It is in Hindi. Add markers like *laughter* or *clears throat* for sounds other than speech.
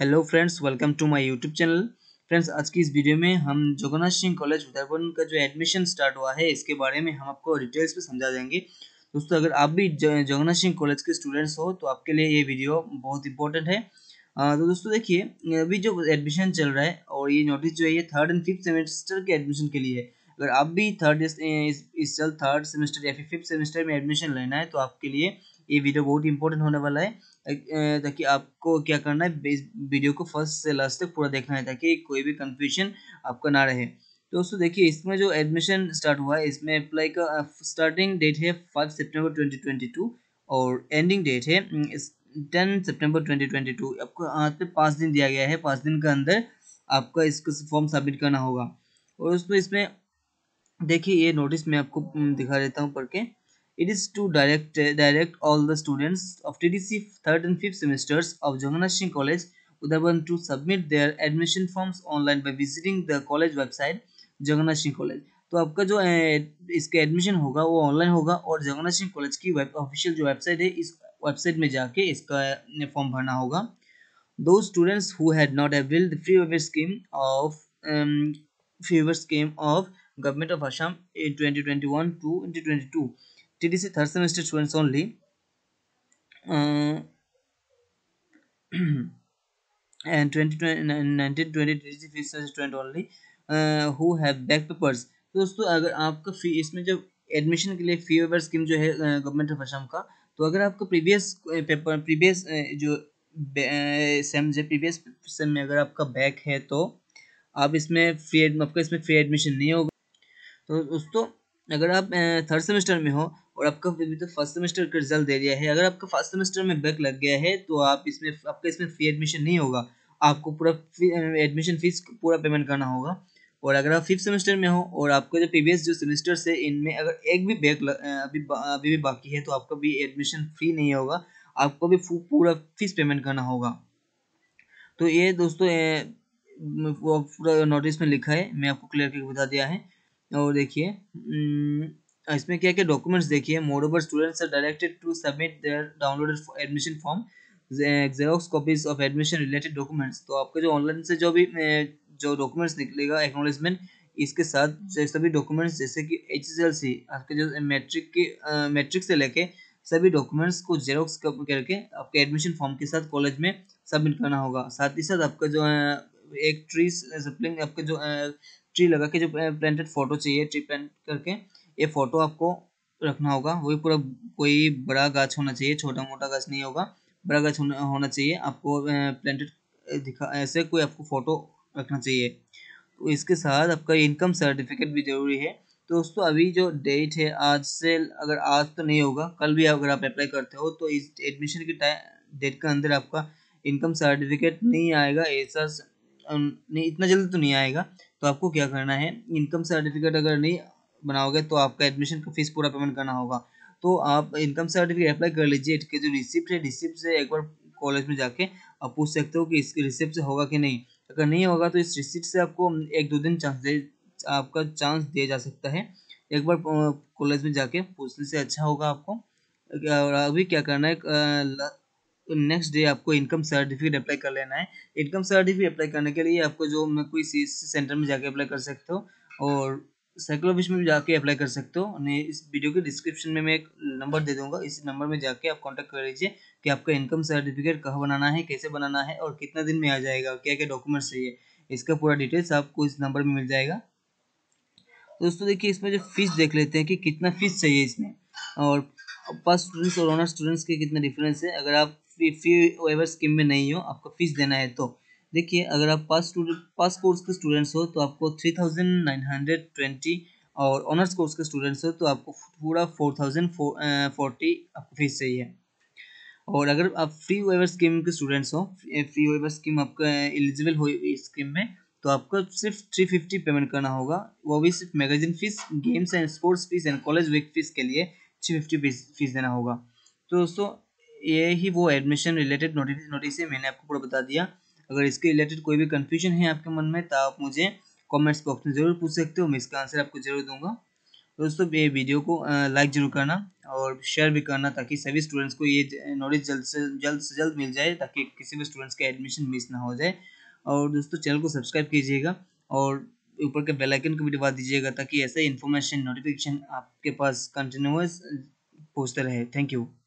Hello friends welcome to my YouTube channel friends आज की इस वीडियो में हम जगन्नाथ सिंह कॉलेज उदयपुर का जो एडमिशन स्टार्ट हुआ है इसके बारे में हम आपको डिटेल्स में समझा देंगे दोस्तों अगर आप भी जगन्नाथ सिंह कॉलेज के स्टूडेंट्स हो तो आपके लिए ये वीडियो बहुत इंपॉर्टेंट है तो दोस्तों देखिए अभी जो एडमिशन चल रहा है और ये नोटिस जो है ये थर्ड एंड फिफ्थ सेमेस्टर के एडमिशन के लिए है अगर आप भी थर्ड इस इस साल थर्ड सेमेस्टर या फिर फिफ्थ सेमेस्टर में एडमिशन लेना है तो आपके लिए ये वीडियो बहुत इंपॉर्टेंट होने वाला है ताकि आपको क्या करना है इस वीडियो को फर्स्ट से लास्ट तक पूरा देखना है ताकि कोई भी कन्फ्यूजन आपका ना रहे तो दोस्तों देखिए इसमें जो एडमिशन स्टार्ट हुआ है इसमें अप्लाई का स्टार्टिंग डेट है फाइव सितंबर 2022 और एंडिंग डेट है टेन सितंबर 2022 आपको हाथ पे पाँच दिन दिया गया है पाँच दिन के अंदर आपका इसको फॉर्म सबमिट करना होगा और उसमें इसमें देखिए ये नोटिस मैं आपको दिखा देता हूँ पढ़ के It is to direct direct all the students of TDC third and fifth semesters of Jagannath Singh College, Udaban to submit their admission forms online by visiting the college website Jagannath Singh College. तो आपका जो इसके एडमिशन होगा वो ऑनलाइन होगा और जगन्नाथ सिंह कॉलेज की वेब ऑफिशियल जो वेबसाइट है इस वेबसाइट में जाके इसका फॉर्म भरना होगा दो students who had not avail the free waiver scheme of favour scheme of government of Assam twenty twenty one to twenty two TDC third semester students only. Uh, *clears throat* and 2019 20 TDC fifth semester student only uh, who have back papers. दोस्तों अगर आपका फी इसमें जब एडमिशन के लिए फी वेवर स्कीम जो है गवर्नमेंट ऑफ असम का तो अगर आपका प्रीवियस पेपर प्रीवियस जो सेम जो प्रीवियस सेम में अगर आपका बैक है तो आप इसमें फ्री आपका इसमें फ्री एडमिशन नहीं होगा तो दोस्तों अगर आप थर्ड uh, सेमेस्टर में हो और आपका तो फर्स्ट सेमेस्टर का रिजल्ट दे दिया है अगर आपका फर्स्ट सेमेस्टर में बैक लग गया है तो आप इसमें आपका इसमें फ्री एडमिशन नहीं होगा आपको पूरा एडमिशन फीस पूरा पेमेंट करना होगा और अगर आप फिफ्थ सेमेस्टर में हो और आपका जो प्रीवियस जो सेमेस्टर्स है इनमें अगर एक भी बैक अभी अभी भी बाकी है तो आपका भी एडमिशन फ्री नहीं होगा आपको भी पूरा फीस पेमेंट करना होगा तो ये दोस्तों पूरा नोटिस में लिखा है मैं आपको क्लियर करके बता दिया है और देखिए इसमें क्या क्या डॉक्यूमेंट्स देखिए moreover students are directed to submit their downloaded admission form xerox copies of admission related documents तो आपका जो ऑनलाइन से जो भी जो डॉक्यूमेंट्स निकलेगा एक्नोलेजमेंट इसके साथ सभी डॉक्यूमेंट्स जैसे कि एच आपके जो मैट्रिक के मैट्रिक से लेके सभी डॉक्यूमेंट्स को जेरोक्स करके आपके एडमिशन फॉर्म के साथ कॉलेज में सबमिट करना होगा साथ ही साथ आपका जो एक ट्री सप्लिंग आपके जो ट्री लगा के जो प्रिंटेड फोटो चाहिए ट्री प्रिंट करके ये फोटो आपको रखना होगा वही पूरा कोई बड़ा गाछ होना चाहिए छोटा मोटा गाछ नहीं होगा बड़ा गाछ होना, होना चाहिए आपको प्लांटेड दिखा ऐसे कोई आपको फोटो रखना चाहिए तो इसके साथ आपका इनकम सर्टिफिकेट भी ज़रूरी है तो दोस्तों अभी जो डेट है आज से अगर आज तो नहीं होगा कल भी अगर आप अप्लाई करते हो तो इस एडमिशन के टाइम डेट के अंदर आपका इनकम सर्टिफिकेट नहीं आएगा ऐसा नहीं इतना जल्दी तो नहीं आएगा तो आपको क्या करना है इनकम सर्टिफिकेट अगर नहीं बनाओगे तो आपका एडमिशन का फीस पूरा पेमेंट करना होगा तो आप इनकम सर्टिफिकेट अप्लाई कर लीजिए इसके जो रिसिप्ट है रिसिप्ट से एक बार कॉलेज में जाके आप पूछ सकते हो कि इसके रिसिप्ट से होगा कि नहीं अगर नहीं होगा तो इस रिसिप्ट से आपको एक दो दिन चांस दे आपका चांस दिया जा सकता है एक बार कॉलेज में जाके पूछने से अच्छा होगा आपको और अभी क्या करना है नेक्स्ट डे आपको इनकम सर्टिफिकेट अप्लाई कर लेना है इनकम सर्टिफिकेट अप्लाई करने के लिए आपको जो मैं कोई सी सेंटर e में जाके अप्लाई कर सकते हो और साइकिल ऑफिस में भी जाके अप्लाई कर सकते हो नहीं इस वीडियो के डिस्क्रिप्शन में मैं एक नंबर दे दूंगा इस नंबर में जाके आप कांटेक्ट कर लीजिए कि आपका इनकम सर्टिफिकेट कहाँ बनाना है कैसे बनाना है और कितना दिन में आ जाएगा क्या क्या डॉक्यूमेंट्स चाहिए इसका पूरा डिटेल्स आपको इस नंबर में मिल जाएगा दोस्तों देखिए इसमें जो फीस देख लेते हैं कि कितना फीस चाहिए इसमें और पास स्टूडेंट्स और ऑनर स्टूडेंट्स के कितना डिफरेंस है अगर आप फी वेवर स्कीम में नहीं हो आपको फीस देना है तो देखिए अगर आप पास पास कोर्स के स्टूडेंट्स हो तो आपको three thousand nine hundred twenty और ऑनर्स कोर्स के स्टूडेंट्स हो तो आपको पूरा फोर थाउजेंड फोर्टी आपको फीस चाहिए और अगर आप फ्री वेवर स्कीम के स्टूडेंट्स हो फ्री वेवर स्कीम आपका एलिजिबल हो स्कीम में तो आपको सिर्फ थ्री फिफ्टी पेमेंट करना होगा वो भी सिर्फ magazine fees games and sports fees and college week fees के लिए थ्री फिफ्टी फीस देना होगा तो दोस्तों ये ही वो एडमिशन रिलेटेड नोटिस नोटिस मैंने आपको पूरा बता दिया अगर इसके रिलेटेड कोई भी कन्फ्यूजन है आपके मन में तो आप मुझे कॉमेंट्स बॉक्स में ज़रूर पूछ सकते हो मैं इसका आंसर आपको ज़रूर दूंगा दोस्तों ये वीडियो को लाइक ज़रूर करना और शेयर भी करना ताकि सभी स्टूडेंट्स को ये नॉलेज जल्द से जल्द से जल्द मिल जाए ताकि किसी भी स्टूडेंट्स का एडमिशन मिस ना हो जाए और दोस्तों चैनल को सब्सक्राइब कीजिएगा और ऊपर के बेल आइकन को भी दबा दीजिएगा ताकि ऐसे इन्फॉर्मेशन नोटिफिकेशन आपके पास कंटिन्यूस पहुँचता रहे थैंक यू